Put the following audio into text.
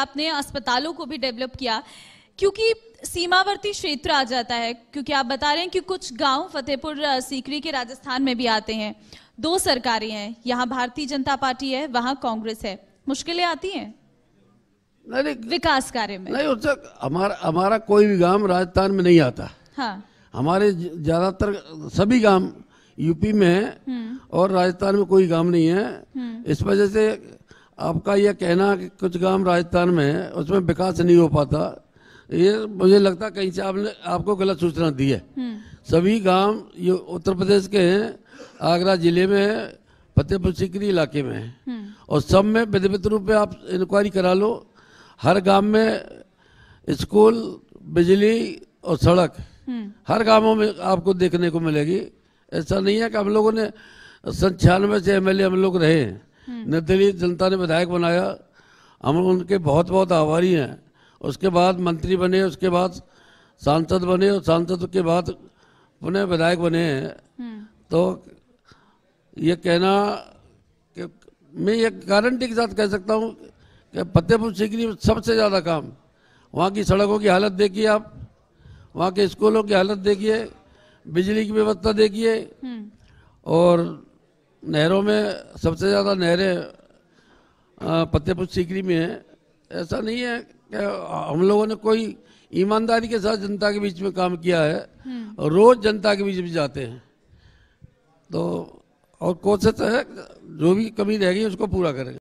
आपने अस्पतालों को भी डेवलप किया क्योंकि सीमावर्ती क्षेत्र आ जाता है क्योंकि आप बता रहे हैं कि कुछ गांव फतेहपुर सीकरी के राजस्थान में भी आते हैं दो सरकारें हैं यहाँ भारतीय जनता पार्टी है वहाँ कांग्रेस है मुश्किलें आती हैं नहीं विकास कार्य में नहीं उससे हमारा हमारा कोई भी गांव राजस्थान में नहीं आता हाँ हमारे ज्यादातर सभी गांव यूपी में है हम्म। और राजस्थान में कोई गांव नहीं है हम्म। इस वजह से आपका यह कहना कि कुछ गांव राजस्थान में है उसमें विकास नहीं हो पाता ये मुझे लगता कहीं से आपने आपको गलत सूचना दी है हम्म। सभी गांव ये उत्तर प्रदेश के हैं आगरा जिले में है फतेहपुर सिकरी इलाके में है हम्म। और सब में विधिवत रूप में आप इंक्वायरी करा लो हर गांव में स्कूल बिजली और सड़क हम्म। हर गांवों में आपको देखने को मिलेगी ऐसा नहीं है कि हम लोगों ने संख्यानवे से एम हम लोग रहे हैं हम्म। निर्दलीय जनता ने विधायक बनाया हम उनके बहुत बहुत आभारी हैं उसके बाद मंत्री बने उसके बाद सांसद बने और सांसद के बाद पुनः विधायक बने हैं हम्म। तो ये कहना कि मैं ये गारंटी के साथ कह सकता हूँ कि फतेहपुर सीकरी में सबसे ज़्यादा काम वहाँ की सड़कों की हालत देखिए आप वहाँ के स्कूलों की हालत देखिए बिजली की व्यवस्था देखिए हम्म। और नहरों में सबसे ज़्यादा नहरें फतेहपुर सीकरी में है ऐसा नहीं है कि हम लोगों ने कोई ईमानदारी के साथ जनता के बीच में काम किया है हम्म। रोज जनता के बीच में जाते हैं तो और कोशिश है जो भी कमी रहेगी उसको पूरा करेंगे